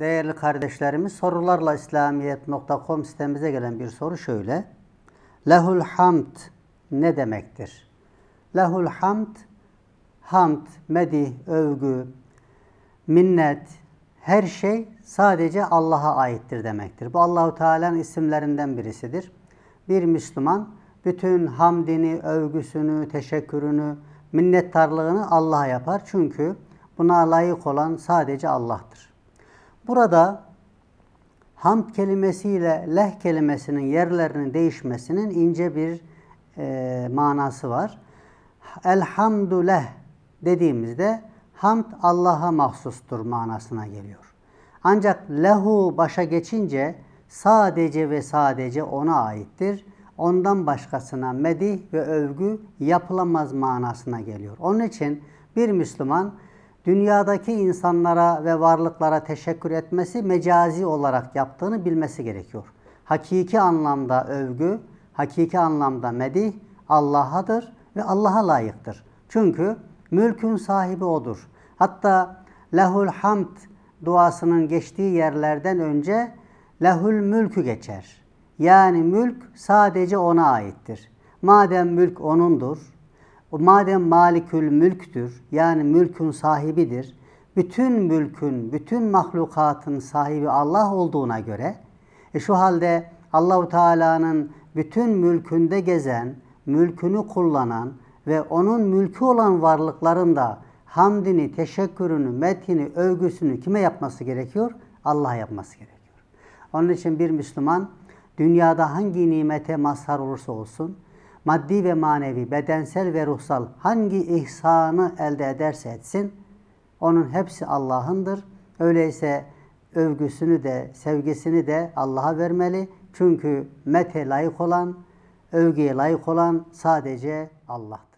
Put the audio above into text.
Değerli kardeşlerimiz sorularla İslamiyet.com sitemize gelen bir soru şöyle. Lehul hamd ne demektir? Lehul hamd, hamd, medih, övgü, minnet, her şey sadece Allah'a aittir demektir. Bu Allahu Teala'nın isimlerinden birisidir. Bir Müslüman bütün hamdini, övgüsünü, teşekkürünü, minnettarlığını Allah'a yapar. Çünkü buna layık olan sadece Allah'tır. Burada hamd kelimesiyle leh kelimesinin yerlerinin değişmesinin ince bir e, manası var. Elhamdüleh dediğimizde hamd Allah'a mahsustur manasına geliyor. Ancak lehu başa geçince sadece ve sadece ona aittir. Ondan başkasına medih ve övgü yapılamaz manasına geliyor. Onun için bir Müslüman dünyadaki insanlara ve varlıklara teşekkür etmesi mecazi olarak yaptığını bilmesi gerekiyor. Hakiki anlamda övgü, hakiki anlamda medih Allah'adır ve Allah'a layıktır. Çünkü mülkün sahibi odur. Hatta lehul hamd duasının geçtiği yerlerden önce lehul mülkü geçer. Yani mülk sadece ona aittir. Madem mülk onundur, o madem malikül mülktür, yani mülkün sahibidir, bütün mülkün, bütün mahlukatın sahibi Allah olduğuna göre, e şu halde Allahu Teala'nın bütün mülkünde gezen, mülkünü kullanan ve onun mülkü olan varlıkların da hamdini, teşekkürünü, metini, övgüsünü kime yapması gerekiyor? Allah'a yapması gerekiyor. Onun için bir Müslüman dünyada hangi nimete mazhar olursa olsun, maddi ve manevi, bedensel ve ruhsal hangi ihsanı elde ederse etsin, onun hepsi Allah'ındır. Öyleyse övgüsünü de, sevgisini de Allah'a vermeli. Çünkü mete layık olan, övgüye layık olan sadece Allah'tır.